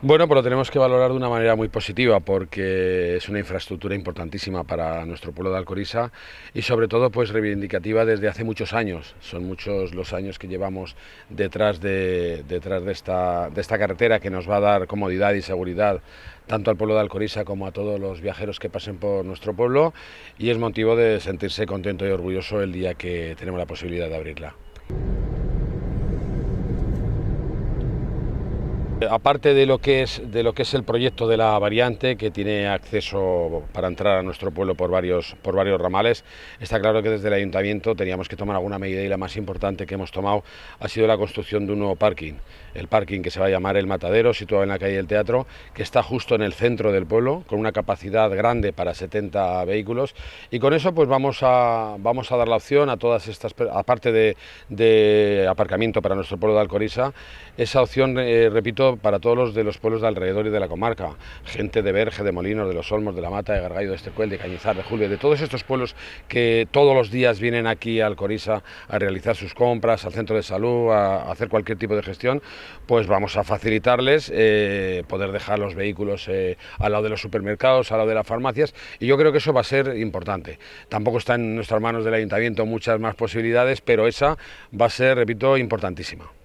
Bueno, pues lo tenemos que valorar de una manera muy positiva porque es una infraestructura importantísima para nuestro pueblo de Alcoriza y sobre todo pues reivindicativa desde hace muchos años. Son muchos los años que llevamos detrás de, detrás de, esta, esta carretera que nos va a dar comodidad y seguridad tanto al pueblo de Alcoriza como a todos los viajeros que pasen por nuestro pueblo y es motivo de sentirse contento y orgulloso el día que tenemos la posibilidad de abrirla. Eh, aparte de lo, que es, de lo que es el proyecto de la variante, que tiene acceso para entrar a nuestro pueblo por varios, por varios ramales, está claro que desde el ayuntamiento teníamos que tomar alguna medida y la más importante que hemos tomado ha sido la construcción de un nuevo parking. El parking que se va a llamar El Matadero, situado en la calle del Teatro, que está justo en el centro del pueblo, con una capacidad grande para 70 vehículos. Y con eso pues vamos a, vamos a dar la opción a todas estas, aparte de, aparcamiento para nuestro pueblo de Alcoriza, esa opción, eh, repito, para todos los de los pueblos de alrededor y de la comarca, gente de Berge, de Molinos, de Los Olmos, de La Mata, de Gargallo, de Estecuel, de Cañizar, de Julio, de todos estos pueblos que todos los días vienen aquí al Corisa a realizar sus compras, al centro de salud, a, hacer cualquier tipo de gestión, pues vamos a facilitarles eh, poder dejar los vehículos eh, al lado de los supermercados, al lado de las farmacias, y yo creo que eso va a ser importante. Tampoco está en nuestras manos del ayuntamiento muchas más posibilidades, pero esa va a ser, repito, importantísima.